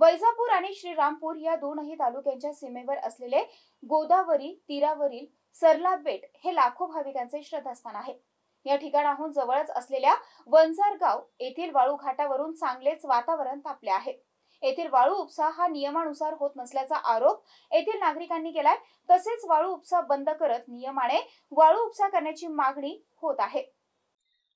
वैजापूर आणि श्रीरामपूर या दोनही तालुक्यांच्या सीमेवर असलेले गोदावरी तीरावरील सरला बेट हे लाखो भाविकांचे श्रद्धास्थान आहे या ठिकाणाहून जवळच असलेल्या वंजारगाव येथील वाळू घाटावरून चांगलेच वातावरण तापले आहे येथील वाळू उपसा हा नियमानुसार होत नसल्याचा आरोप येथील नागरिकांनी केलाय तसेच वाळू उपसा बंद करत नियमाने वाळू उपसा करण्याची मागणी होत आहे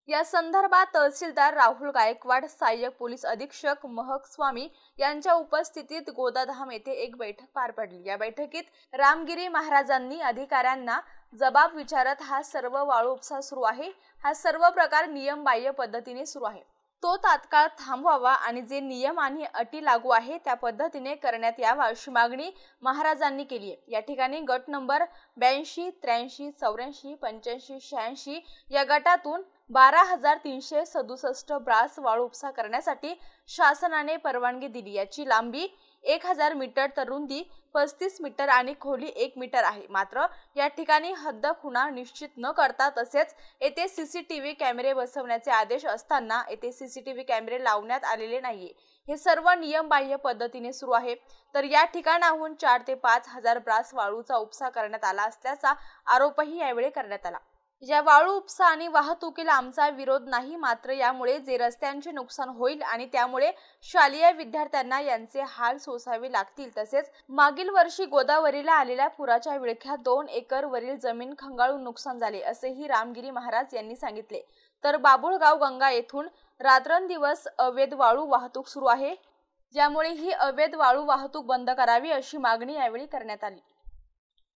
या संदर्भात तहसीलदार राहुल गायकवाड सहाय्यक पोलीस अधीक्षक महक स्वामी यांच्या उपस्थितीत गोदाधाम येथे एक बैठक पार पडली या बैठकीत रामगिरी महाराजांनी अधिकाऱ्यांना जबाब विचारत हा सर्व वाळू उपसा सुरू आहे हा सर्व प्रकार नियमबाह्य पद्धतीने सुरू आहे तो तात्काळ थांबवावा आणि जे नियम आणि अटी लागू आहे त्या पद्धतीने करण्यात यावा अशी मागणी महाराजांनी केली आहे या ठिकाणी गट नंबर ब्याऐंशी त्र्याऐंशी चौऱ्याऐंशी पंच्याऐंशी शहाऐंशी या गटातून बारा हजार तीनशे सदुसष्ट ब्रास वाळू उपसा करण्यासाठी शासनाने परवानगी दिली याची लांबी एक हजार मीटर तर रुंदी पस्तीस मीटर आणि खोली एक मीटर आहे मात्र या ठिकाणी हद्द खुणा निश्चित न करता तसेच येथे सीसीटीव्ही कॅमेरे बसवण्याचे आदेश असताना येथे सीसीटीव्ही कॅमेरे लावण्यात आलेले नाहीये हे सर्व नियमबाह्य पद्धतीने सुरू आहे तर या ठिकाणाहून चार ते पाच हजार ब्रास वाळूचा उपसा करण्यात आला असल्याचा आरोपही यावेळी करण्यात आला या वाळू उपसा आणि वाहतुकीला आमचा विरोध नाही मात्र यामुळे जे रस्त्यांचे नुकसान होईल आणि त्यामुळे शालेय विद्यार्थ्यांना यांचे हाल सोसावे लागतील तसेच मागील वर्षी गोदावरीला आलेल्या पुराच्या विळख्या दोन एकर वरील जमीन खंगाळून नुकसान झाले असेही रामगिरी महाराज यांनी सांगितले तर बाबुळगाव गंगा येथून रात्रंदिवस अवैध वाळू वाहतूक सुरू आहे ज्यामुळे ही अवैध वाळू वाहतूक बंद करावी अशी मागणी यावेळी करण्यात आली